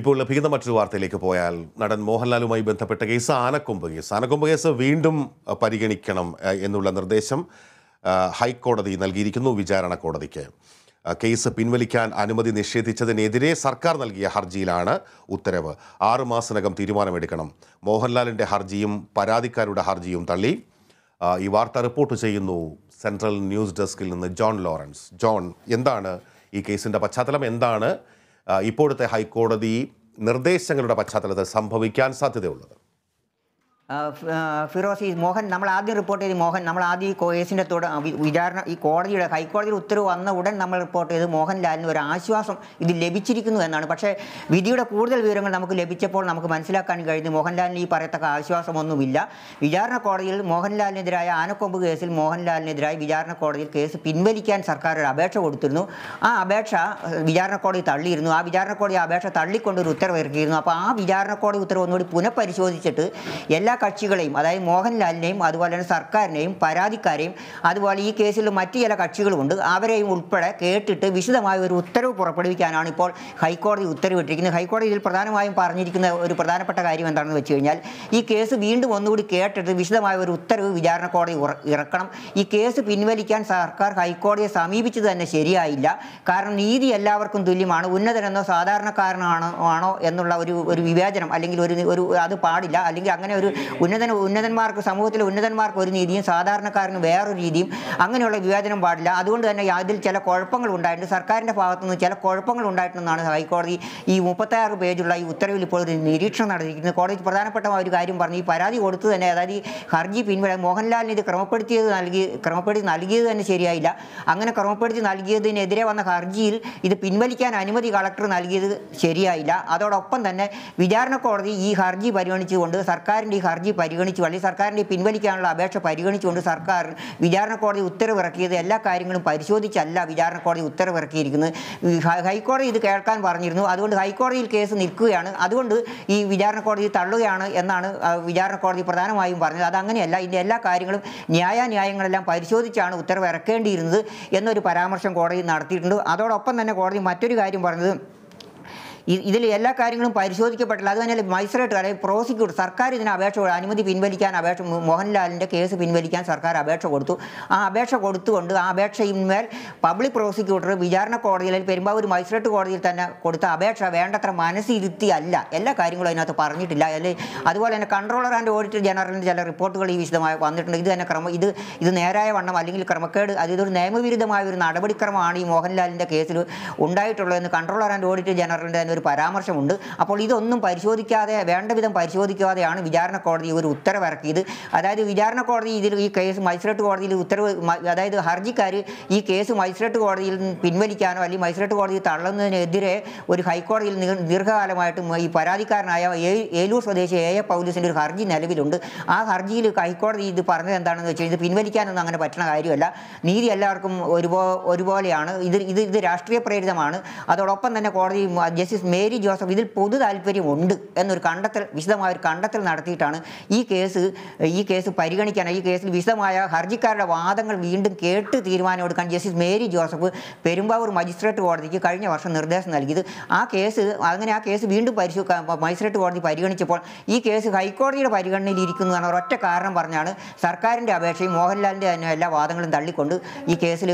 ഇപ്പോൾ ലഭിക്കുന്ന മറ്റൊരു വാർത്തയിലേക്ക് പോയാൽ നടൻ മോഹൻലാലുമായി ബന്ധപ്പെട്ട കേസ് ആനക്കൊമ്പ് കേസ് ആനക്കൊമ്പ് കേസ് വീണ്ടും പരിഗണിക്കണം എന്നുള്ള നിർദ്ദേശം ഹൈക്കോടതി നൽകിയിരിക്കുന്നു വിചാരണ കോടതിക്ക് കേസ് പിൻവലിക്കാൻ അനുമതി നിഷേധിച്ചതിനെതിരെ സർക്കാർ നൽകിയ ഹർജിയിലാണ് ഉത്തരവ് ആറുമാസത്തിനകം തീരുമാനമെടുക്കണം മോഹൻലാലിൻ്റെ ഹർജിയും പരാതിക്കാരുടെ ഹർജിയും തള്ളി ഈ വാർത്ത റിപ്പോർട്ട് ചെയ്യുന്നു സെൻട്രൽ ന്യൂസ് ഡെസ്കിൽ നിന്ന് ജോൺ ലോറൻസ് ജോൺ എന്താണ് ഈ കേസിൻ്റെ പശ്ചാത്തലം എന്താണ് ഇപ്പോഴത്തെ ഹൈക്കോടതി നിർദ്ദേശങ്ങളുടെ പശ്ചാത്തലത്തിൽ സംഭവിക്കാൻ സാധ്യതയുള്ളത് ഈ മോഹൻ നമ്മൾ ആദ്യം റിപ്പോർട്ട് ചെയ്ത് മോഹൻ നമ്മൾ ആദ്യം ഈ കേസിൻ്റെ തുട വിചാരണ ഈ കോടതിയുടെ ഹൈക്കോടതിയുടെ ഉത്തരവ് വന്ന ഉടൻ നമ്മൾ റിപ്പോർട്ട് ചെയ്ത് മോഹൻലാലിന് ഒരു ആശ്വാസം ഇത് ലഭിച്ചിരിക്കുന്നു എന്നാണ് പക്ഷേ വിധിയുടെ കൂടുതൽ വിവരങ്ങൾ നമുക്ക് ലഭിച്ചപ്പോൾ നമുക്ക് മനസ്സിലാക്കാൻ കഴിഞ്ഞു മോഹൻലാലിന് ഈ പറയത്തക്ക ആശ്വാസമൊന്നുമില്ല വിചാരണ കോടതിയിൽ മോഹൻലാലിനെതിരായ ആനക്കൊമ്പ് കേസിൽ മോഹൻലാലിനെതിരായി വിചാരണ കോടതിയിൽ കേസ് പിൻവലിക്കാൻ സർക്കാർ ഒരു അപേക്ഷ കൊടുത്തിരുന്നു ആ അപേക്ഷ വിചാരണ കോടതി തള്ളിയിരുന്നു ആ വിചാരണ കോടതി അപേക്ഷ തള്ളിക്കൊണ്ട് ഉത്തരവ് ഇറക്കിയിരുന്നു അപ്പോൾ ആ വിചാരണ കോടതി ഉത്തരവ് ഒന്നുകൂടി പുനഃപരിശോധിച്ചിട്ട് എല്ലാ കക്ഷികളെയും അതായത് മോഹൻലാലിനെയും അതുപോലെ തന്നെ സർക്കാരിനെയും പരാതിക്കാരെയും അതുപോലെ ഈ കേസിൽ മറ്റു ചില കക്ഷികളുമുണ്ട് അവരെയും ഉൾപ്പെടെ കേട്ടിട്ട് വിശദമായ ഒരു ഉത്തരവ് പുറപ്പെടുവിക്കാനാണ് ഇപ്പോൾ ഹൈക്കോടതി ഉത്തരവിട്ടിരിക്കുന്നത് ഹൈക്കോടതി ഇതിൽ പ്രധാനമായും പറഞ്ഞിരിക്കുന്ന ഒരു പ്രധാനപ്പെട്ട കാര്യം എന്താണെന്ന് വെച്ച് കഴിഞ്ഞാൽ ഈ കേസ് വീണ്ടും ഒന്നുകൂടി കേട്ടിട്ട് വിശദമായ ഒരു ഉത്തരവ് വിചാരണ കോടതി ഇറക്കണം ഈ കേസ് പിൻവലിക്കാൻ സർക്കാർ ഹൈക്കോടതിയെ സമീപിച്ചത് തന്നെ ശരിയായില്ല കാരണം നീതി എല്ലാവർക്കും തുല്യമാണ് ഉന്നതനെന്നോ സാധാരണക്കാരനാണോ ആണോ എന്നുള്ള ഒരു ഒരു വിവേചനം അല്ലെങ്കിൽ ഒരു ഒരു അത് പാടില്ല അല്ലെങ്കിൽ അങ്ങനെ ഒരു ഉന്നതൻ ഉന്നതന്മാർക്ക് സമൂഹത്തിലെ ഉന്നതന്മാർക്ക് ഒരു രീതിയും സാധാരണക്കാരന് വേറൊരു രീതിയും അങ്ങനെയുള്ള വിവേചനം പാടില്ല അതുകൊണ്ട് തന്നെ അതിൽ ചില കുഴപ്പങ്ങൾ ഉണ്ടായിട്ടുണ്ട് സർക്കാരിൻ്റെ ഭാഗത്തുനിന്ന് ചില കുഴപ്പങ്ങൾ ഉണ്ടായിട്ടുണ്ടെന്നാണ് ഹൈക്കോടതി ഈ മുപ്പത്താറ് പേജുള്ള ഈ ഉത്തരവിൽ ഇപ്പോൾ ഒരു നിരീക്ഷണം നടത്തിയിരിക്കുന്നത് കോടതി പ്രധാനപ്പെട്ട ഒരു കാര്യം പറഞ്ഞു ഈ പരാതി കൊടുത്തു തന്നെ അതായത് ഈ ഹർജി പിൻവലി മോഹൻലാലിന് ഇത് ക്രമപ്പെടുത്തിയത് നൽകി ക്രമപ്പെടുത്തി നൽകിയത് തന്നെ ശരിയായില്ല അങ്ങനെ ക്രമപ്പെടുത്തി നൽകിയതിനെതിരെ വന്ന ഹർജിയിൽ ഇത് പിൻവലിക്കാൻ അനുമതി കളക്ടർ നൽകിയത് ശരിയായില്ല അതോടൊപ്പം തന്നെ വിചാരണ കോടതി ഈ ഹർജി പരിഗണിച്ചുകൊണ്ട് സർക്കാരിൻ്റെ ഈ ഹർജി പരിഗണിച്ചു അല്ലെങ്കിൽ സർക്കാരിൻ്റെ പിൻവലിക്കാനുള്ള അപേക്ഷ പരിഗണിച്ചുകൊണ്ട് സർക്കാർ വിചാരണ കോടതി ഉത്തരവിറക്കിയത് എല്ലാ കാര്യങ്ങളും പരിശോധിച്ചല്ല വിചാരണ കോടതി ഉത്തരവിറക്കിയിരിക്കുന്നത് ഹൈക്കോടതി ഇത് കേൾക്കാൻ പറഞ്ഞിരുന്നു അതുകൊണ്ട് ഹൈക്കോടതിയിൽ കേസ് നിൽക്കുകയാണ് അതുകൊണ്ട് ഈ വിചാരണ കോടതി തള്ളുകയാണ് എന്നാണ് വിചാരണ കോടതി പ്രധാനമായും പറഞ്ഞത് അതങ്ങനെയല്ല ഇതിൻ്റെ എല്ലാ കാര്യങ്ങളും ന്യായാന്യായങ്ങളെല്ലാം പരിശോധിച്ചാണ് ഉത്തരവിറക്കേണ്ടിയിരുന്നത് എന്നൊരു പരാമർശം കോടതി നടത്തിയിട്ടുണ്ട് അതോടൊപ്പം തന്നെ കോടതി മറ്റൊരു കാര്യം പറഞ്ഞത് ഇതിൽ എല്ലാ കാര്യങ്ങളും പരിശോധിക്കപ്പെട്ടില്ല അത് തന്നെ മജിസ്ട്രേറ്റ് അല്ലെങ്കിൽ പ്രോസിക്യൂട്ട് സർക്കാർ ഇതിന് അപേക്ഷ അനുമതി പിൻവലിക്കാൻ അപേക്ഷ മോഹൻലാലിൻ്റെ കേസ് പിൻവലിക്കാൻ സർക്കാർ അപേക്ഷ കൊടുത്തു ആ അപേക്ഷ കൊടുത്തുകൊണ്ട് ആ അപേക്ഷയിന്മേൽ പബ്ലിക് പ്രോസിക്യൂട്ടർ വിചാരണ കോടതിയിൽ പെരുമ്പാവൂർ മജിസ്ട്രേറ്റ് കോടതിയിൽ തന്നെ കൊടുത്ത അപേക്ഷ വേണ്ടത്ര മനസ്സിരുത്തിയല്ല എല്ലാ കാര്യങ്ങളും അതിനകത്ത് പറഞ്ഞിട്ടില്ല അല്ലെങ്കിൽ അതുപോലെ തന്നെ കൺട്രോളർ ആൻഡ് ഓഡിറ്റർ ജനറലിൻ്റെ ചില റിപ്പോർട്ടുകൾ ഈ വിശദമായി വന്നിട്ടുണ്ട് ഇത് തന്നെ ക്രമ ഇത് ഇത് നേരായ വണ്ണം അല്ലെങ്കിൽ ക്രമക്കേട് അത് ഇതൊരു നിയമവിരുദ്ധമായ ഒരു നടപടിക്രമമാണ് ഈ മോഹൻലാലിൻ്റെ കേസിൽ ഉണ്ടായിട്ടുള്ളതെന്ന് കൺട്രോളർ ആൻഡ് ഓഡിറ്റർ ജനറലിൻ്റെ തന്നെ ഒരു പരാമർശമുണ്ട് അപ്പോൾ ഇതൊന്നും പരിശോധിക്കാതെ വേണ്ട വിധം പരിശോധിക്കാതെയാണ് വിചാരണ കോടതി ഒരു ഉത്തരവിറക്കിയത് അതായത് വിചാരണ കോടതി ഇതിൽ ഈ കേസ് മജിസ്ട്രേറ്റ് കോടതിയിൽ ഉത്തരവ് അതായത് ഹർജിക്കാർ ഈ കേസ് മജിസ്ട്രേറ്റ് കോടതിയിൽ പിൻവലിക്കാനോ അല്ലെങ്കിൽ മജിസ്ട്രേറ്റ് കോടതി തള്ളുന്നതിനെതിരെ ഒരു ഹൈക്കോടതിയിൽ ദീർഘകാലമായിട്ട് ഈ പരാതിക്കാരനായ ഏലൂർ സ്വദേശി എ എ പൗലീസിൻ്റെ ഒരു ഹർജി നിലവിലുണ്ട് ആ ഹർജിയിൽ ഹൈക്കോടതി ഇത് പറഞ്ഞത് എന്താണെന്ന് വെച്ചാൽ ഇത് പിൻവലിക്കാനൊന്നും അങ്ങനെ പറ്റുന്ന കാര്യമല്ല നീതി എല്ലാവർക്കും ഒരുപോ ഒരുപോലെയാണ് ഇത് ഇത് ഇത് രാഷ്ട്രീയ പ്രേരിതമാണ് അതോടൊപ്പം തന്നെ കോടതി ജസ്റ്റിസ് മേരി ജോസഫ് ഇതിൽ പൊതു താല്പര്യമുണ്ട് എന്നൊരു കണ്ടെത്തൽ വിശദമായ ഒരു കണ്ടെത്തൽ നടത്തിയിട്ടാണ് ഈ കേസ് ഈ കേസ് പരിഗണിക്കാൻ ഈ കേസിൽ വിശദമായ ഹർജിക്കാരുടെ വാദങ്ങൾ വീണ്ടും കേട്ട് തീരുമാനമെടുക്കാൻ ജസ്റ്റിസ് മേരി ജോസഫ് പെരുമ്പാവൂർ മജിസ്ട്രേറ്റ് കോടതിക്ക് കഴിഞ്ഞ വർഷം നിർദ്ദേശം നൽകിയത് ആ കേസ് അങ്ങനെ ആ കേസ് വീണ്ടും പരിശോ മജിസ്ട്രേറ്റ് കോടതി പരിഗണിച്ചപ്പോൾ ഈ കേസ് ഹൈക്കോടതിയുടെ പരിഗണനയിൽ ഇരിക്കുന്നു എന്ന ഒറ്റ കാരണം പറഞ്ഞാണ് സർക്കാരിൻ്റെ അപേക്ഷയും മോഹൻലാലിൻ്റെ തന്നെ എല്ലാ വാദങ്ങളും തള്ളിക്കൊണ്ട് ഈ കേസിൽ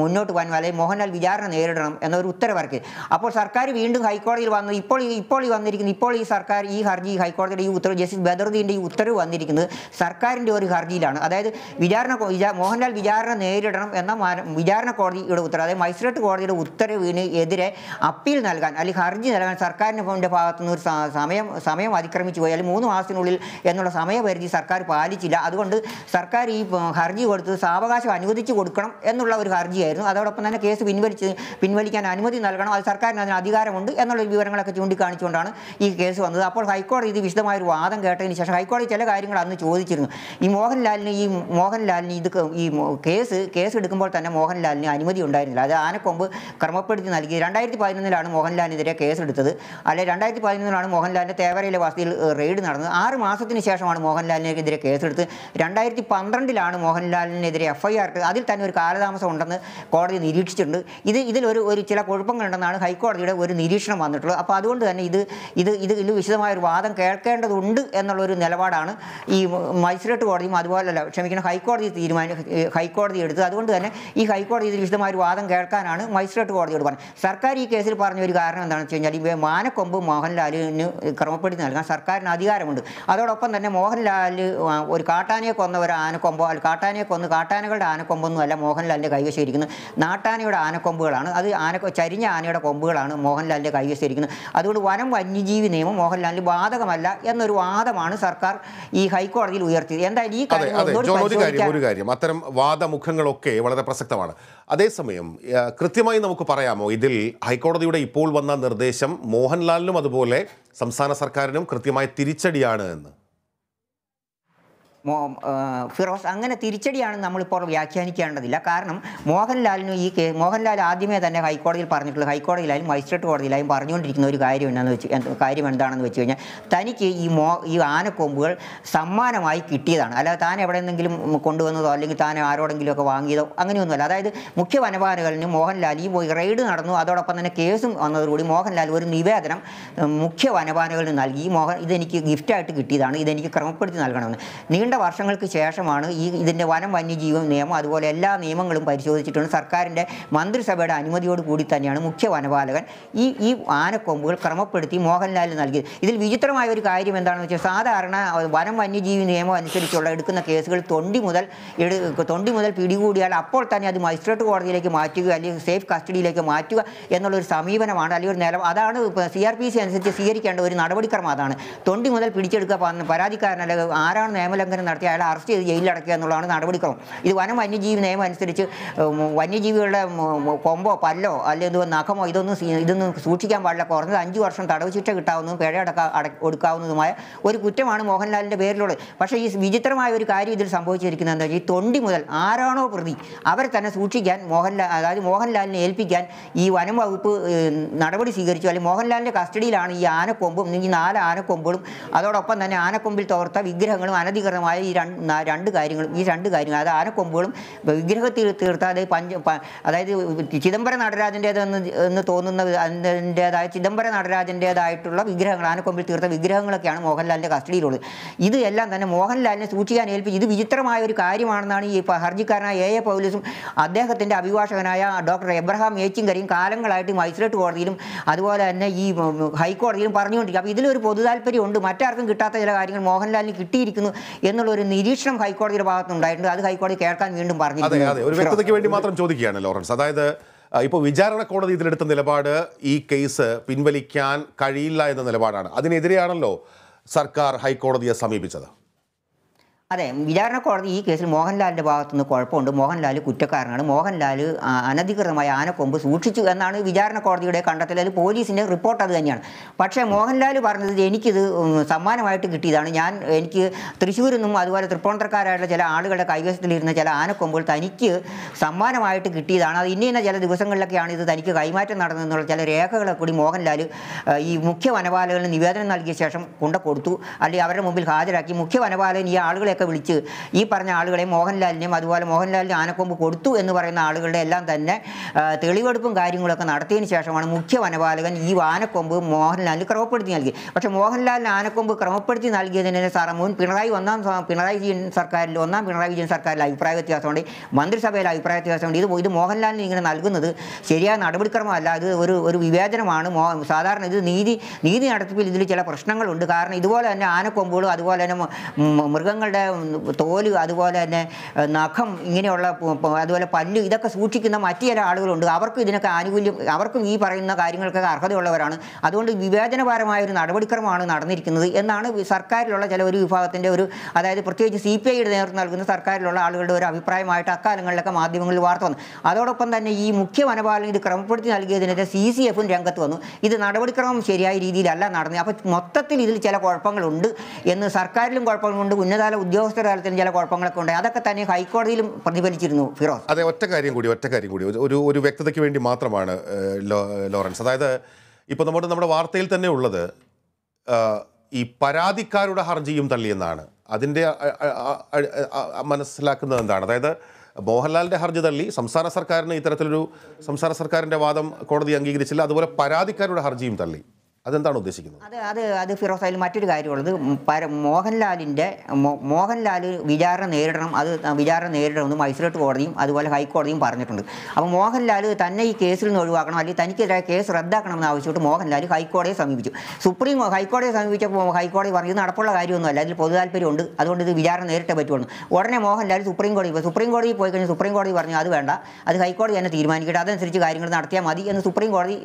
മുന്നോട്ട് പോകാൻ അല്ലെങ്കിൽ മോഹൻലാൽ വിചാരണ നേരിടണം എന്നൊരു ഉത്തരവിറക്കി അപ്പോൾ സർക്കാർ വീണ്ടും ഹൈക്കോടതി ഹൈക്കോടതിയിൽ വന്നു ഇപ്പോൾ ഇപ്പോൾ ഈ വന്നിരിക്കുന്നത് ഇപ്പോൾ ഈ സർക്കാർ ഈ ഹർജി ഹൈക്കോടതിയുടെ ഈ ഉത്തരവ് ജസ്റ്റിസ് ബദറുദ്ദീൻ്റെ ഈ ഉത്തരവ് വന്നിരിക്കുന്നത് സർക്കാരിൻ്റെ ഒരു ഹർജിയിലാണ് അതായത് വിചാരണ മോഹൻലാൽ വിചാരണ നേരിടണം എന്ന വിചാരണ കോടതിയുടെ ഉത്തരവ് അതായത് മജിസ്ട്രേറ്റ് കോടതിയുടെ ഉത്തരവിന് എതിരെ അപ്പീൽ നൽകാൻ അല്ലെങ്കിൽ ഹർജി നൽകാൻ സർക്കാരിൻ്റെ ഭാഗത്തു നിന്ന് ഒരു സമയം സമയം അതിക്രമിച്ചു പോയി അല്ലെങ്കിൽ മൂന്ന് മാസത്തിനുള്ളിൽ എന്നുള്ള സമയപരിധി സർക്കാർ പാലിച്ചില്ല അതുകൊണ്ട് സർക്കാർ ഈ ഹർജി കൊടുത്ത് സാവകാശം അനുവദിച്ചു കൊടുക്കണം എന്നുള്ള ഒരു ഹർജിയായിരുന്നു അതോടൊപ്പം തന്നെ കേസ് പിൻവലിച്ച് പിൻവലിക്കാൻ അനുമതി നൽകണം അത് സർക്കാരിന് അതിന് അധികാരമുണ്ട് എന്നുള്ള കാര്യങ്ങൾ വിവരങ്ങളൊക്കെ ചൂണ്ടിക്കാണിച്ചുകൊണ്ടാണ് ഈ കേസ് വന്നത് അപ്പോൾ ഹൈക്കോടതി ഇത് ഒരു വാദം കേട്ടതിന് ശേഷം ഹൈക്കോടതി ചില കാര്യങ്ങൾ അന്ന് ചോദിച്ചിരുന്നു ഈ മോഹൻലാലിന് ഈ മോഹൻലാലിന് ഇത് ഈ കേസ് കേസ് എടുക്കുമ്പോൾ തന്നെ മോഹൻലാലിന് അനുമതി ഉണ്ടായിരുന്നില്ല അത് ആനക്കൊമ്പ് ക്രമപ്പെടുത്തി നൽകി രണ്ടായിരത്തി പതിനൊന്നിലാണ് മോഹൻലാലിനെതിരെ കേസെടുത്തത് അല്ലെ രണ്ടായിരത്തി പതിനൊന്നിലാണ് മോഹൻലാലിൻ്റെ തേവരയിലെ വസതിയിൽ റെയ്ഡ് നടന്നത് ആറ് മാസത്തിന് ശേഷമാണ് മോഹൻലാലിനെതിരെ കേസെടുത്ത് രണ്ടായിരത്തി പന്ത്രണ്ടിലാണ് മോഹൻലാലിനെതിരെ എഫ് ഐ ആർ അതിൽ തന്നെ ഒരു കാലതാമസം ഉണ്ടെന്ന് കോടതി നിരീക്ഷിച്ചിട്ടുണ്ട് ഇത് ഇതിലൊരു ഒരു ചില കുഴപ്പങ്ങളുണ്ടെന്നാണ് ഹൈക്കോടതിയുടെ ഒരു നിരീക്ഷണം വന്നിട്ടുള്ളത് അപ്പോൾ അതുകൊണ്ട് തന്നെ ഇത് ഇത് ഇത് ഇതിൽ വിശദമായൊരു വാദം കേൾക്കേണ്ടതുണ്ട് എന്നുള്ളൊരു നിലപാടാണ് ഈ മജിസ്ട്രേറ്റ് കോടതിയും അല്ല ക്ഷമിക്കണം ഹൈക്കോടതി തീരുമാനം ഹൈക്കോടതി എടുത്തത് അതുകൊണ്ട് തന്നെ ഈ ഹൈക്കോടതി ഇതിൽ വിശദമായൊരു വാദം കേൾക്കാനാണ് മജിസ്ട്രേറ്റ് കോടതിയോട് പറഞ്ഞത് സർക്കാർ ഈ കേസിൽ പറഞ്ഞ ഒരു കാരണം എന്താണെന്ന് വെച്ച് കഴിഞ്ഞാൽ ഈ മാനക്കൊമ്പ് മോഹൻലാലിന് ക്രമപ്പെടുത്തി നൽകാൻ സർക്കാരിന് അധികാരമുണ്ട് അതോടൊപ്പം തന്നെ മോഹൻലാൽ ഒരു കാട്ടാനയെ കൊന്ന ഒരു ആനക്കൊമ്പോ അല്ല കാട്ടാനയെ കൊന്ന് കാട്ടാനകളുടെ ആനക്കൊമ്പൊന്നും അല്ല മോഹൻലാലിൻ്റെ കൈവശം ഇരിക്കുന്നത് നാട്ടാനയുടെ ആനക്കൊമ്പുകളാണ് അത് ആന ചരിഞ്ഞ ആനയുടെ കൊമ്പുകളാണ് മോഹൻലാലിൻ്റെ കൈവശം നിരസ്കരിക്കുന്നു അതുകൊണ്ട് വനം വന്യജീവി നിയമം മോഹൻലാലിന് ബാധകമല്ല എന്നൊരു വാദമാണ് സർക്കാർ ഈ ഹൈക്കോടതിയിൽ ഉയർത്തിയത് എന്തായാലും ഈ കാര്യം ഒരു കാര്യം അത്തരം വാദമുഖങ്ങളൊക്കെ വളരെ പ്രസക്തമാണ് അതേസമയം കൃത്യമായി നമുക്ക് പറയാമോ ഇതിൽ ഹൈക്കോടതിയുടെ ഇപ്പോൾ വന്ന നിർദ്ദേശം മോഹൻലാലിനും അതുപോലെ സംസ്ഥാന സർക്കാരിനും കൃത്യമായ തിരിച്ചടിയാണ് എന്ന് ഫിറോസ് അങ്ങനെ തിരിച്ചടിയാണ് നമ്മളിപ്പോൾ വ്യാഖ്യാനിക്കേണ്ടതില്ല കാരണം മോഹൻലാലിന് ഈ കേ മോഹൻലാൽ ആദ്യമേ തന്നെ ഹൈക്കോടതിയിൽ പറഞ്ഞിട്ടുള്ള ഹൈക്കോടതിയിലായാലും മജിസ്ട്രേറ്റ് കോടതിയിലായാലും പറഞ്ഞുകൊണ്ടിരിക്കുന്ന ഒരു കാര്യം എന്താണെന്ന് വെച്ച് കാര്യം എന്താണെന്ന് വെച്ച് കഴിഞ്ഞാൽ തനിക്ക് ഈ മോ ഈ ആനക്കൊമ്പുകൾ സമ്മാനമായി കിട്ടിയതാണ് അല്ലാതെ താൻ എവിടെ നിന്നെങ്കിലും കൊണ്ടുവന്നതോ അല്ലെങ്കിൽ താൻ ആരോടെങ്കിലുമൊക്കെ വാങ്ങിയതോ അങ്ങനെയൊന്നുമല്ല അതായത് മുഖ്യ വനപാലകളിന് മോഹൻലാൽ ഈ റെയ്ഡ് നടന്നു അതോടൊപ്പം തന്നെ കേസും വന്നതോടുകൂടി മോഹൻലാൽ ഒരു നിവേദനം മുഖ്യ വനപാലകളിന് നൽകി മോഹൻ ഇതെനിക്ക് ഗിഫ്റ്റായിട്ട് കിട്ടിയതാണ് ഇതെനിക്ക് ക്രമപ്പെടുത്തി നൽകണമെന്ന് നീണ്ട വർഷങ്ങൾക്ക് ശേഷമാണ് ഈ ഇതിൻ്റെ വനം വന്യജീവി നിയമം അതുപോലെ എല്ലാ നിയമങ്ങളും പരിശോധിച്ചിട്ടുണ്ട് സർക്കാരിൻ്റെ മന്ത്രിസഭയുടെ അനുമതിയോട് കൂടി തന്നെയാണ് മുഖ്യ വനപാലകൻ ഈ ഈ ആനക്കൊമ്പുകൾ ക്രമപ്പെടുത്തി മോഹൻലാലിൽ നൽകിയത് ഇതിൽ വിചിത്രമായ ഒരു കാര്യം എന്താണെന്ന് വെച്ചാൽ സാധാരണ വനം വന്യജീവി നിയമം അനുസരിച്ചുള്ള എടുക്കുന്ന കേസുകൾ തൊണ്ടി മുതൽ തൊണ്ടി മുതൽ പിടികൂടിയാൽ അപ്പോൾ തന്നെ അത് മജിസ്ട്രേറ്റ് കോടതിയിലേക്ക് മാറ്റുക അല്ലെങ്കിൽ സേഫ് കസ്റ്റഡിയിലേക്ക് മാറ്റുക എന്നുള്ളൊരു സമീപനമാണ് അല്ലെങ്കിൽ ഒരു നിലം അതാണ് സി ആർ പി സി അനുസരിച്ച് സ്വീകരിക്കേണ്ട ഒരു നടപടിക്രമം അതാണ് തൊണ്ടി മുതൽ പിടിച്ചെടുക്കുക പരാതിക്കാരൻ അല്ലെങ്കിൽ ആരാണ് നിയമലംഘനം നടത്തി അയാളെ അറസ്റ്റ് ചെയ്ത് ജയിലിലടക്കുക എന്നുള്ളതാണ് നടപടിക്രമം ഇത് വനം വന്യജീവി നിയമം അനുസരിച്ച് വന്യജീവികളുടെ കൊമ്പോ പല്ലോ അല്ലെങ്കിൽ നഖമോ ഇതൊന്നും ഇതൊന്നും സൂക്ഷിക്കാൻ പാടില്ല കുറഞ്ഞത് അഞ്ച് വർഷം തടവ് ശിക്ഷ കിട്ടാവുന്നതും പിഴ അട ഒടുക്കാവുന്നതുമായ ഒരു കുറ്റമാണ് മോഹൻലാലിൻ്റെ പേരിലുള്ളത് പക്ഷേ ഈ വിചിത്രമായ ഒരു കാര്യം ഇതിൽ സംഭവിച്ചിരിക്കുന്നത് എന്താ വെച്ചാൽ ഈ തൊണ്ടി മുതൽ ആരാണോ പ്രതി അവരെ തന്നെ സൂക്ഷിക്കാൻ മോഹൻലാൽ അതായത് മോഹൻലാലിനെ ഏൽപ്പിക്കാൻ ഈ വനം വകുപ്പ് നടപടി സ്വീകരിച്ചു അല്ലെങ്കിൽ മോഹൻലാലിൻ്റെ കസ്റ്റഡിയിലാണ് ഈ ആനക്കൊമ്പും ഈ നാല് ആനക്കൊമ്പുകളും അതോടൊപ്പം തന്നെ ആനക്കൊമ്പിൽ തോർത്ത വിഗ്രഹങ്ങളും അനധികൃതമായി പ്രധാനമായ ഈ രണ്ട് രണ്ട് കാര്യങ്ങളും ഈ രണ്ട് കാര്യങ്ങൾ അത് ആനക്കൊമ്പുകളും വിഗ്രഹത്തിൽ തീർത്ത അത് പഞ്ച അതായത് ചിദംബര നടരാജൻ്റേതെന്ന് എന്ന് തോന്നുന്ന അതിൻ്റെതായ ചിദംബര നടരാജൻ്റേതായിട്ടുള്ള വിഗ്രഹങ്ങൾ ആനക്കൊമ്പിൽ തീർത്ത വിഗ്രഹങ്ങളൊക്കെയാണ് മോഹൻലാലിൻ്റെ കസ്റ്റഡിയിലുള്ളത് ഇത് എല്ലാം തന്നെ മോഹൻലാലിനെ സൂക്ഷിക്കാൻ ഏൽപ്പിച്ച് ഇത് വിചിത്രമായ ഒരു കാര്യമാണെന്നാണ് ഈ ഹർജിക്കാരനായ എ എ പൗലീസും അദ്ദേഹത്തിൻ്റെ അഭിഭാഷകനായ ഡോക്ടർ എബ്രഹാം ഏച്ചിങ്കരയും കാലങ്ങളായിട്ട് മജിസ്ട്രേറ്റ് കോടതിയിലും അതുപോലെ തന്നെ ഈ ഹൈക്കോടതിയിലും പറഞ്ഞുകൊണ്ടിരിക്കും അപ്പോൾ ഇതിലൊരു പൊതു താല്പര്യമുണ്ട് മറ്റാർക്കും കിട്ടാത്ത ചില കാര്യങ്ങൾ മോഹൻലാലിന് കിട്ടിയിരിക്കുന്നു എന്ന് എന്നുള്ള ഒരു നിരീക്ഷണം ഹൈക്കോടതിയുടെ ഭാഗത്തുണ്ടായിട്ടുണ്ട് അത് ഹൈക്കോടതി കേൾക്കാൻ വീണ്ടും പറഞ്ഞു അതെ അതെ ഒരു വ്യക്തതയ്ക്ക് വേണ്ടി മാത്രം ചോദിക്കുകയാണ് ലോറൻസ് അതായത് ഇപ്പോൾ വിചാരണ കോടതി ഇതിലെടുത്ത നിലപാട് ഈ കേസ് പിൻവലിക്കാൻ കഴിയില്ല എന്ന നിലപാടാണ് അതിനെതിരെയാണല്ലോ സർക്കാർ ഹൈക്കോടതിയെ സമീപിച്ചത് അതെ വിചാരണ കോടതി ഈ കേസിൽ മോഹൻലാലിൻ്റെ ഭാഗത്തുനിന്ന് കുഴപ്പമുണ്ട് മോഹൻലാൽ കുറ്റക്കാരനാണ് മോഹൻലാൽ അനധികൃതമായ ആനക്കൊമ്പ് സൂക്ഷിച്ചു എന്നാണ് വിചാരണ കോടതിയുടെ കണ്ടെത്തൽ അതിൽ പോലീസിൻ്റെ റിപ്പോർട്ട് അത് തന്നെയാണ് പക്ഷേ മോഹൻലാൽ പറഞ്ഞത് എനിക്കിത് സമ്മാനമായിട്ട് കിട്ടിയതാണ് ഞാൻ എനിക്ക് തൃശ്ശൂരിൽ നിന്നും അതുപോലെ തൃപ്പൂണിത്തരക്കാരായിട്ടുള്ള ചില ആളുകളുടെ കൈവശത്തിലിരുന്ന ചില ആനക്കൊമ്പുകൾ തനിക്ക് സമ്മാനമായിട്ട് കിട്ടിയതാണ് അത് ഇന്നിന്ന ചില ദിവസങ്ങളിലൊക്കെയാണ് ഇത് തനിക്ക് കൈമാറ്റം നടന്നതെന്നുള്ള ചില രേഖകളെ കൂടി മോഹൻലാൽ ഈ മുഖ്യ വനപാലകളിൽ നിവേദനം നൽകിയ ശേഷം കൊണ്ട കൊടുത്തു അല്ലെങ്കിൽ അവരുടെ മുമ്പിൽ ഹാജരാക്കി മുഖ്യ വനപാലകൻ ഈ ആളുകളെ ആളുകളെയൊക്കെ വിളിച്ച് ഈ പറഞ്ഞ ആളുകളെ മോഹൻലാലിനെയും അതുപോലെ മോഹൻലാലിന് ആനക്കൊമ്പ് കൊടുത്തു എന്ന് പറയുന്ന ആളുകളുടെ എല്ലാം തന്നെ തെളിവെടുപ്പും കാര്യങ്ങളൊക്കെ നടത്തിയതിന് ശേഷമാണ് മുഖ്യ വനപാലകൻ ഈ ആനക്കൊമ്പ് മോഹൻലാലിന് ക്രമപ്പെടുത്തി നൽകി പക്ഷേ മോഹൻലാലിന് ആനക്കൊമ്പ് ക്രമപ്പെടുത്തി നൽകിയതിനെ സാറ മുൻ പിണറായി ഒന്നാം പിണറായി വിജയൻ സർക്കാരിൽ ഒന്നാം പിണറായി വിജയൻ സർക്കാരിൽ അഭിപ്രായ വ്യത്യാസമുണ്ട് മന്ത്രിസഭയിൽ അഭിപ്രായ വ്യത്യാസമുണ്ട് ഇത് ഇത് മോഹൻലാലിന് ഇങ്ങനെ നൽകുന്നത് ശരിയായ നടപടിക്രമമല്ല അത് ഒരു ഒരു വിവേചനമാണ് സാധാരണ ഇത് നീതി നീതി നടത്തിപ്പിൽ ഇതിൽ ചില പ്രശ്നങ്ങളുണ്ട് കാരണം ഇതുപോലെ തന്നെ ആനക്കൊമ്പുകളും അതുപോലെ തന്നെ മൃഗങ്ങളുടെ തോല് അതുപോലെ തന്നെ നഖം ഇങ്ങനെയുള്ള അതുപോലെ പല്ല് ഇതൊക്കെ സൂക്ഷിക്കുന്ന മറ്റു ചില ആളുകളുണ്ട് അവർക്കും ഇതിനൊക്കെ ആനുകൂല്യം അവർക്കും ഈ പറയുന്ന കാര്യങ്ങൾക്കൊക്കെ അർഹതയുള്ളവരാണ് അതുകൊണ്ട് വിവേചനപരമായ ഒരു നടപടിക്രമമാണ് നടന്നിരിക്കുന്നത് എന്നാണ് സർക്കാരിലുള്ള ചില ഒരു വിഭാഗത്തിൻ്റെ ഒരു അതായത് പ്രത്യേകിച്ച് സി പി ഐയുടെ നേതൃത്വം നൽകുന്ന സർക്കാരിലുള്ള ആളുകളുടെ ഒരു അഭിപ്രായമായിട്ട് അക്കാലങ്ങളിലൊക്കെ മാധ്യമങ്ങളിൽ വാർത്ത വന്നു അതോടൊപ്പം തന്നെ ഈ മുഖ്യ വനപാലനം ഇത് ക്രമപ്പെടുത്തി നൽകിയതിനെതിരെ സി സി എഫും രംഗത്ത് വന്നു ഇത് നടപടിക്രമം ശരിയായ രീതിയിലല്ല നടന്നത് അപ്പോൾ മൊത്തത്തിൽ ഇതിൽ ചില കുഴപ്പങ്ങളുണ്ട് എന്ന് സർക്കാരിലും കുഴപ്പങ്ങളുണ്ട് ഉന്നതാല ഉദ്യോഗ ഉദ്യോഗസ്ഥ തലത്തിലും ചില കുഴപ്പങ്ങളൊക്കെ ഉണ്ട് അതൊക്കെ തന്നെ ഹൈക്കോടതിയിലും പ്രതിഫലിച്ചിരുന്നു ഫിറോസ് അതെ ഒറ്റ കാര്യം കൂടി ഒറ്റ കാര്യം കൂടി ഒരു ഒരു വ്യക്തതയ്ക്ക് വേണ്ടി മാത്രമാണ് ലോറൻസ് അതായത് ഇപ്പൊ നമ്മുടെ നമ്മുടെ വാർത്തയിൽ തന്നെ ഉള്ളത് ഈ പരാതിക്കാരുടെ ഹർജിയും തള്ളിയെന്നാണ് അതിൻ്റെ മനസ്സിലാക്കുന്നത് എന്താണ് അതായത് മോഹൻലാലിൻ്റെ ഹർജി തള്ളി സംസ്ഥാന സർക്കാരിന് ഇത്തരത്തിലൊരു സംസ്ഥാന സർക്കാരിൻ്റെ വാദം കോടതി അംഗീകരിച്ചില്ല അതുപോലെ പരാതിക്കാരുടെ ഹർജിയും തള്ളി അതെന്താണ് ഉദ്ദേശിക്കുന്നത് അത് അത് അത് ഫിറോസ് അതിൽ മറ്റൊരു കാര്യമുള്ളത് പര മോഹൻലാലിൻ്റെ മോഹൻലാൽ വിചാരണ നേരിടണം അത് വിചാരണ നേരിടണമെന്ന് മജിസ്ട്രേറ്റ് കോടതിയും അതുപോലെ ഹൈക്കോടതിയും പറഞ്ഞിട്ടുണ്ട് അപ്പോൾ മോഹൻലാൽ തന്നെ ഈ കേസിൽ നിന്ന് ഒഴിവാക്കണം അല്ലെങ്കിൽ തനിക്കെതിരായ കേസ് റദ്ദാക്കണമെന്ന് ആവശ്യപ്പെട്ട് മോഹൻലാൽ ഹൈക്കോടതിയെ സമീപിച്ചു സുപ്രീം ഹൈക്കോടതിയെ സമീപിച്ചപ്പോൾ ഹൈക്കോടതി പറഞ്ഞു ഇത് നടപ്പുള്ള കാര്യമൊന്നുമല്ല അതിൽ പൊതു അതുകൊണ്ട് ഇത് വിചാരണ നേരിട്ടേ പറ്റുള്ളൂ ഉടനെ മോഹൻലാൽ സുപ്രീം കോടതി പോയി സുപ്രീം കോടതി പോയി കഴിഞ്ഞാൽ സുപ്രീം കോടതി പറഞ്ഞു അത് വേണ്ട അത് ഹൈക്കോടതി തന്നെ തീരുമാനിക്കട്ടെ അതനുസരിച്ച് കാര്യങ്ങൾ നടത്തിയാൽ മതി എന്ന് സുപ്രീം കോടതി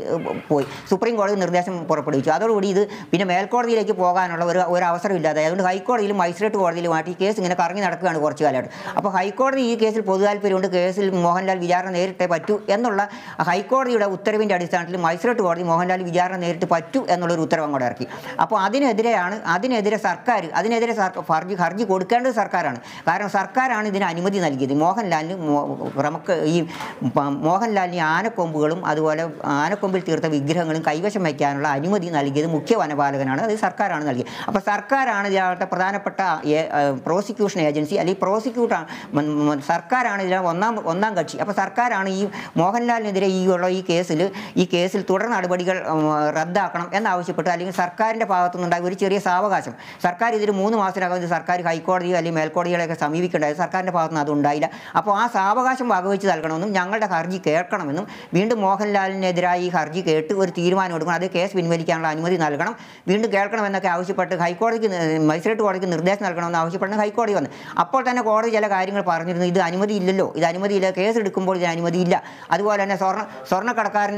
പോയി സുപ്രീം കോടതി നിർദ്ദേശം പുറപ്പെടുത്തി പുറപ്പെടുവിച്ചു അതോടുകൂടി ഇത് പിന്നെ മേൽക്കോടതിയിലേക്ക് പോകാനുള്ള ഒരു ഒരു അവസരമില്ലാതെ അതുകൊണ്ട് ഹൈക്കോടതിയിലും മജിസ്ട്രേറ്റ് കോടതിയിലുമായിട്ട് ഈ കേസ് ഇങ്ങനെ കറങ്ങി നടക്കുകയാണ് കുറച്ച് കാലമായിട്ട് അപ്പോൾ ഹൈക്കോടതി ഈ കേസിൽ പൊതു താല്പര്യമുണ്ട് കേസിൽ മോഹൻലാൽ വിചാരണ നേരിട്ടേ പറ്റൂ എന്നുള്ള ഹൈക്കോടതിയുടെ ഉത്തരവിൻ്റെ അടിസ്ഥാനത്തിൽ മജിസ്ട്രേറ്റ് കോടതി മോഹൻലാൽ വിചാരണ നേരിട്ട് പറ്റൂ എന്നുള്ളൊരു ഉത്തരവ് അങ്ങോട്ട് ഇറക്കി അപ്പോൾ അതിനെതിരെയാണ് അതിനെതിരെ സർക്കാർ അതിനെതിരെ ഹർജി ഹർജി കൊടുക്കേണ്ടത് സർക്കാരാണ് കാരണം സർക്കാരാണ് ഇതിന് അനുമതി നൽകിയത് മോഹൻലാലിന് നമുക്ക് ഈ മോഹൻലാലിന് ആനക്കൊമ്പുകളും അതുപോലെ ആനക്കൊമ്പിൽ തീർത്ത വിഗ്രഹങ്ങളും കൈവശം വയ്ക്കാനുള്ള അനുമതി അനുമതി നൽകിയത് മുഖ്യ വനപാലകനാണ് അത് സർക്കാരാണ് നൽകിയത് അപ്പോൾ സർക്കാരാണ് ഇതിനകത്തെ പ്രധാനപ്പെട്ട പ്രോസിക്യൂഷൻ ഏജൻസി അല്ലെങ്കിൽ പ്രോസിക്യൂട്ടാണ് സർക്കാരാണ് ഇതിലെ ഒന്നാം ഒന്നാം കക്ഷി അപ്പോൾ സർക്കാരാണ് ഈ മോഹൻലാലിനെതിരെ ഈ ഉള്ള ഈ കേസിൽ ഈ കേസിൽ തുടർ നടപടികൾ റദ്ദാക്കണം എന്നാവശ്യപ്പെട്ട് അല്ലെങ്കിൽ സർക്കാരിൻ്റെ ഭാഗത്തുനിന്നുണ്ടായ ഒരു ചെറിയ സാവകാശം സർക്കാർ ഇതിന് മൂന്ന് മാസത്തിനകം ഇത് സർക്കാർ ഹൈക്കോടതിയോ അല്ലെങ്കിൽ മേൽക്കോടതികളെയൊക്കെ സമീപിക്കേണ്ടത് സർക്കാരിൻ്റെ ഭാഗത്തുനിന്ന് അതുണ്ടായില്ല അപ്പോൾ ആ സാവകാശം വകവെച്ച് നൽകണമെന്നും ഞങ്ങളുടെ ഹർജി കേൾക്കണമെന്നും വീണ്ടും മോഹൻലാലിനെതിരായി ഈ ഹർജി കേട്ട് ഒരു തീരുമാനം എടുക്കണം അത് കേസ് പിൻവലിക്കാൻ ഉപയോഗിക്കാനുള്ള അനുമതി നൽകണം വീണ്ടും കേൾക്കണമെന്നൊക്കെ ആവശ്യപ്പെട്ട് ഹൈക്കോടതിക്ക് മജിസ്ട്രേറ്റ് കോടതിക്ക് നിർദ്ദേശം നൽകണമെന്ന് ആവശ്യപ്പെടുന്ന ഹൈക്കോടതി വന്നു അപ്പോൾ തന്നെ കോടതി ചില കാര്യങ്ങൾ പറഞ്ഞിരുന്നു ഇത് അനുമതി ഇല്ലല്ലോ ഇത് അനുമതിയില്ല കേസ് എടുക്കുമ്പോൾ ഇതിന് അനുമതിയില്ല അതുപോലെ തന്നെ സ്വർണ്ണ സ്വർണ്ണക്കടക്കാരൻ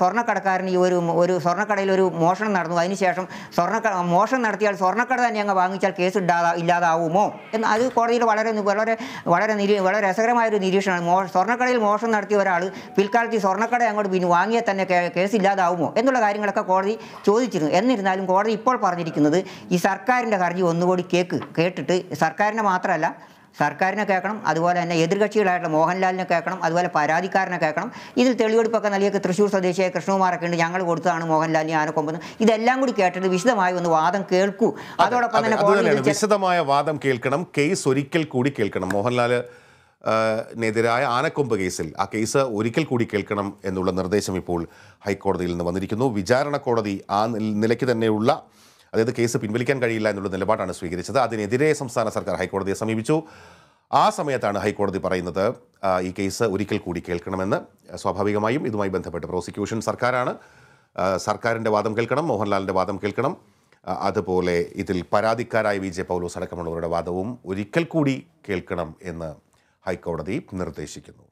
സ്വർണ്ണക്കടക്കാരൻ ഈ ഒരു ഒരു സ്വർണ്ണക്കടയിൽ ഒരു മോഷണം നടന്നു അതിനുശേഷം സ്വർണ്ണ മോഷണം നടത്തിയാൽ സ്വർണ്ണക്കട തന്നെ അങ്ങ് വാങ്ങിച്ചാൽ കേസ് ഇല്ലാതാ ഇല്ലാതാവുമോ എന്ന് അത് കോടതിയിൽ വളരെ വളരെ വളരെ നിരീ വളരെ രസകരമായ ഒരു നിരീക്ഷണമാണ് മോ സ്വർണ്ണക്കടയിൽ മോഷണം നടത്തിയ ഒരാൾ പിൽക്കാലത്ത് ഈ സ്വർണ്ണക്കട അങ്ങോട്ട് പിന്നെ വാങ്ങിയാൽ തന്നെ കേസ് ഇല്ലാതാവുമോ എന്നുള്ള കാര്യങ്ങളൊക്കെ കോടതി ചോദിച്ചിരുന്നു എന്നിരുന്നാലും കോടതി ഇപ്പോൾ പറഞ്ഞിരിക്കുന്നത് ഈ സർക്കാരിൻ്റെ ഹർജി ഒന്നുകൂടി കേക്ക് കേട്ടിട്ട് സർക്കാരിനെ മാത്രമല്ല സർക്കാരിനെ കേൾക്കണം അതുപോലെ തന്നെ എതിർകക്ഷികളായിട്ടുള്ള മോഹൻലാലിനെ കേൾക്കണം അതുപോലെ പരാതിക്കാരനെ കേൾക്കണം ഇതിൽ തെളിവെടുപ്പൊക്കെ നൽകിയൊക്കെ തൃശ്ശൂർ സ്വദേശിയായ കൃഷ്ണകുമാറൊക്കെ ഉണ്ട് ഞങ്ങൾ കൊടുത്തതാണ് മോഹൻലാലിനെ ആനക്കൊമ്പെന്ന് ഇതെല്ലാം കൂടി കേട്ടിട്ട് വിശദമായി ഒന്ന് വാദം കേൾക്കൂ അതോടൊപ്പം തന്നെ വിശദമായ വാദം കേൾക്കണം കേസ് ഒരിക്കൽ കൂടി കേൾക്കണം മോഹൻലാൽ നെതിരായ ആനക്കൊമ്പ് കേസിൽ ആ കേസ് ഒരിക്കൽ കൂടി കേൾക്കണം എന്നുള്ള നിർദ്ദേശം ഇപ്പോൾ ഹൈക്കോടതിയിൽ നിന്ന് വന്നിരിക്കുന്നു വിചാരണ കോടതി ആ നിലയ്ക്ക് തന്നെയുള്ള അതായത് കേസ് പിൻവലിക്കാൻ കഴിയില്ല എന്നുള്ള നിലപാടാണ് സ്വീകരിച്ചത് അതിനെതിരെ സംസ്ഥാന സർക്കാർ ഹൈക്കോടതിയെ സമീപിച്ചു ആ സമയത്താണ് ഹൈക്കോടതി പറയുന്നത് ഈ കേസ് ഒരിക്കൽ കൂടി കേൾക്കണമെന്ന് സ്വാഭാവികമായും ഇതുമായി ബന്ധപ്പെട്ട് പ്രോസിക്യൂഷൻ സർക്കാരാണ് സർക്കാരിൻ്റെ വാദം കേൾക്കണം മോഹൻലാലിൻ്റെ വാദം കേൾക്കണം അതുപോലെ ഇതിൽ പരാതിക്കാരായ വി ജെ പൗലോസ് അടക്കമുള്ളവരുടെ വാദവും ഒരിക്കൽ കൂടി കേൾക്കണം എന്ന് ഹൈക്കോടതി നിർദ്ദേശിക്കുന്നു